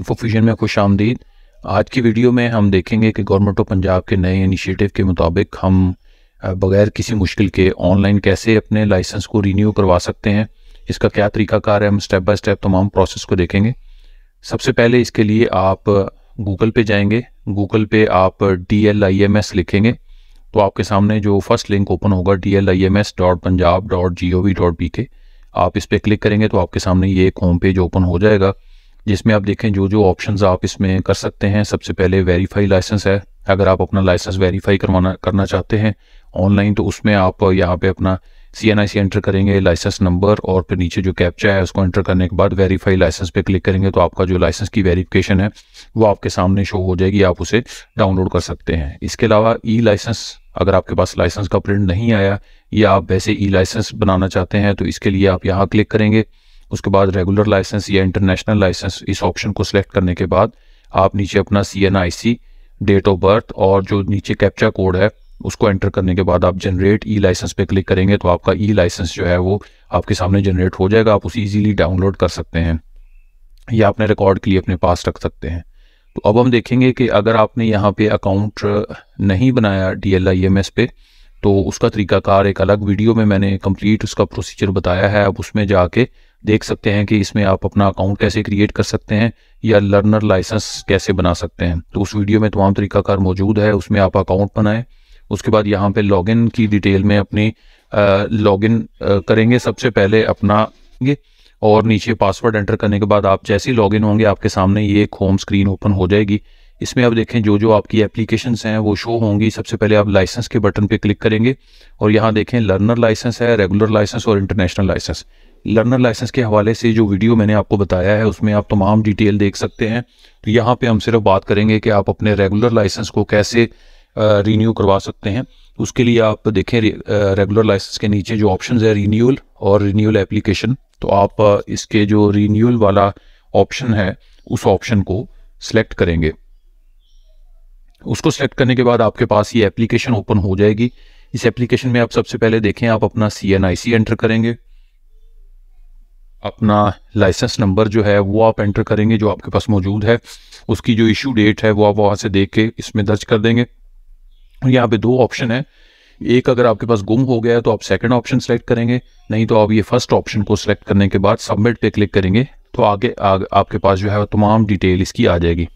इन्फोफ्यूजन में खुश आमदीद आज की वीडियो में हम देखेंगे कि गवर्नमेंट ऑफ पंजाब के नए इनिशिएटिव के मुताबिक हम बगैर किसी मुश्किल के ऑनलाइन कैसे अपने लाइसेंस को रिन्यू करवा सकते हैं इसका क्या तरीकाकार है हम स्टेप बाय स्टेप तमाम प्रोसेस को देखेंगे सबसे पहले इसके लिए आप गूगल पे जाएंगे गूगल पे आप D L I M S लिखेंगे तो आपके सामने जो फर्स्ट लिंक ओपन होगा D L I M S dot Punjab dot G O V dot B के आप इस पर क्लिक करेंगे तो आपके सामने ये एक होम पेज ओपन हो जाएगा जिसमें आप देखें जो जो ऑप्शंस आप इसमें कर सकते हैं सबसे पहले वेरीफाई लाइसेंस है अगर आप अपना लाइसेंस वेरीफाई करवाना करना चाहते हैं ऑनलाइन तो उसमें आप यहाँ पे अपना C N I C enter करेंगे लाइसेंस नंबर और फिर नीचे जो कैप्चा है उसको एंटर करने के बाद वेरीफाई लाइसेंस पे क्लिक करेंगे तो आपका जो लाइसेंस की वेरिफिकेशन है वो आपके सामने शो हो जाएगी आप उसे डाउनलोड कर सकते हैं इसके अलावा ई लाइसेंस अगर आपके पास लाइसेंस का प्रिंट नहीं आया या आप वैसे ई लाइसेंस बनाना चाहते हैं तो इसके लिए आप यहाँ क्लिक करेंगे उसके बाद रेगुलर लाइसेंस या इंटरनेशनल लाइसेंस इस ऑप्शन को सिलेक्ट करने के बाद आप नीचे अपना C N I C date of birth और जो नीचे कैप्चा कोड है उसको एंटर करने के बाद आप जनरेट ई लाइसेंस पे क्लिक करेंगे तो आपका ई लाइसेंस जो है वो आपके सामने जनरेट हो जाएगा आप उसे इजीली डाउनलोड कर सकते हैं या अपने रिकॉर्ड के लिए अपने पास रख सकते हैं तो अब हम देखेंगे कि अगर आपने यहाँ पे अकाउंट नहीं बनाया D L I M S पे तो उसका तरीकाकार एक अलग वीडियो में मैंने कम्प्लीट उसका प्रोसीजर बताया है अब उसमें जाके देख सकते हैं कि इसमें आप अपना अकाउंट कैसे क्रिएट कर सकते हैं या लर्नर लाइसेंस कैसे बना सकते हैं तो उस वीडियो में तमाम तरीकाकार मौजूद है उसमें आप अकाउंट बनाएं उसके बाद यहाँ पे लॉगिन की डिटेल में अपनी लॉगिन करेंगे सबसे पहले अपना ये और नीचे पासवर्ड एंटर करने के बाद आप जैसे ही लॉगिन होंगे आपके सामने ये एक होम स्क्रीन ओपन हो जाएगी इसमें आप देखें जो जो आपकी एप्लीकेशन हैं वो शो होंगी सबसे पहले आप लाइसेंस के बटन पे क्लिक करेंगे और यहाँ देखें लर्नर लाइसेंस है रेगुलर लाइसेंस और इंटरनेशनल लाइसेंस लर्नर लाइसेंस के हवाले से जो वीडियो मैंने आपको बताया है उसमें आप तमाम डिटेल देख सकते हैं तो यहाँ पे हम सिर्फ बात करेंगे कि आप अपने रेगुलर लाइसेंस को कैसे रीन्यू करवा सकते हैं उसके लिए आप देखें रेगुलर लाइसेंस के नीचे जो ऑप्शन है रीन्यूअल और रीन्यूअल एप्लीकेशन तो आप इसके जो रीन्यूअल वाला ऑप्शन है उस ऑप्शन को सिलेक्ट करेंगे उसको सेलेक्ट करने के बाद आपके पास ये एप्लीकेशन ओपन हो जाएगी इस एप्लीकेशन में आप सबसे पहले देखें आप अपना C N I C enter करेंगे अपना लाइसेंस नंबर जो है वो आप एंटर करेंगे जो आपके पास मौजूद है उसकी जो इशू डेट है वो आप वहाँ से देख के इसमें दर्ज कर देंगे यहाँ पे दो ऑप्शन है एक अगर आपके पास गुम हो गया है तो आप सेकंड ऑप्शन सेलेक्ट करेंगे नहीं तो आप ये फर्स्ट ऑप्शन को सिलेक्ट करने के बाद सबमिट पे क्लिक करेंगे तो आगे आग, आपके पास जो है तमाम डिटेल इसकी आ जाएगी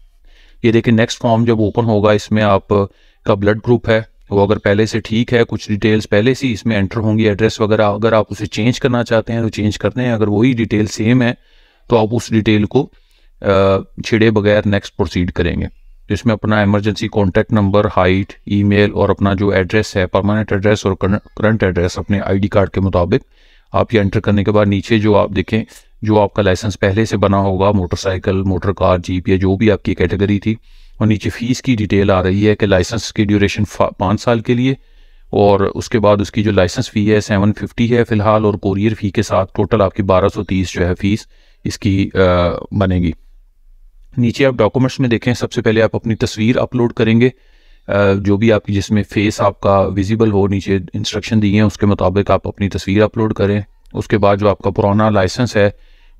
ये देखिए नेक्स्ट फॉर्म जब ओपन होगा इसमें आप का ब्लड ग्रुप है वो तो अगर पहले से ठीक है कुछ डिटेल्स पहले से इसमें एंटर होंगी एड्रेस वगैरह अगर आप उसे चेंज करना चाहते हैं तो चेंज कर दें अगर वही डिटेल सेम है तो आप उस डिटेल को छिड़े बगैर नेक्स्ट प्रोसीड करेंगे जिसमें अपना emergency contact number height email और अपना जो एड्रेस है परमानेंट एड्रेस और करंट एड्रेस अपने आईडी कार्ड के मुताबिक आप ये एंटर करने के बाद नीचे जो आप देखें जो आपका लाइसेंस पहले से बना होगा मोटरसाइकिल मोटर कार जीप या जो भी आपकी कैटेगरी थी और नीचे फ़ीस की डिटेल आ रही है कि लाइसेंस की ड्यूरेशन पाँच साल के लिए और उसके बाद उसकी जो लाइसेंस फ़ी है सेवन फिफ्टी है फ़िलहाल और कोरियर फ़ी के साथ टोटल आपकी बारह सौ तीस जो है फ़ीस इसकी आ, बनेगी नीचे आप डॉक्यूमेंट्स में देखें सबसे पहले आप अपनी तस्वीर अपलोड करेंगे जो भी आपकी जिसमें फेस आपका विजिबल हो नीचे इंस्ट्रक्शन दिए हैं उसके मुताबिक आप अपनी तस्वीर अपलोड करें उसके बाद जो आपका पुराना लाइसेंस है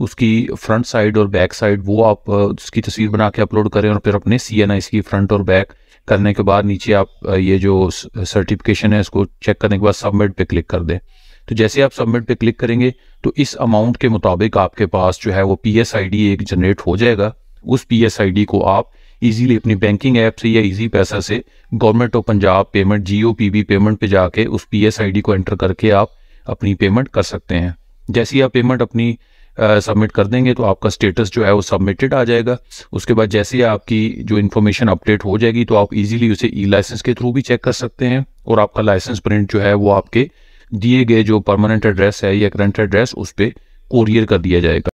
उसकी फ्रंट साइड और बैक साइड वो आप उसकी तस्वीर बना के अपलोड करें और फिर अपने सी एन आई की फ्रंट और बैक करने के बाद नीचे आप ये जो सर्टिफिकेशन है इसको चेक करने के बाद सबमिट पे क्लिक कर दें तो जैसे आप सबमिट पे क्लिक करेंगे तो इस अमाउंट के मुताबिक आपके पास जो है वो पी एस आई डी एक जनरेट हो जाएगा उस पी एस आई डी को आप इजीली अपनी बैंकिंग ऐप से या इजी पैसा से गवर्नमेंट ऑफ पंजाब पेमेंट जियो पी बी पेमेंट पे जाके उस पी एस आई डी को एंटर करके आप अपनी पेमेंट कर सकते हैं जैसे ही आप पेमेंट अपनी सबमिट कर देंगे तो आपका स्टेटस जो है वो सबमिटेड आ जाएगा उसके बाद जैसे ही आपकी जो इन्फॉर्मेशन अपडेट हो जाएगी तो आप इजीली उसे ई लाइसेंस के थ्रू भी चेक कर सकते हैं और आपका लाइसेंस प्रिंट जो है वो आपके दिए गए जो परमानेंट एड्रेस है या करंट एड्रेस उस पर कोरियर कर दिया जाएगा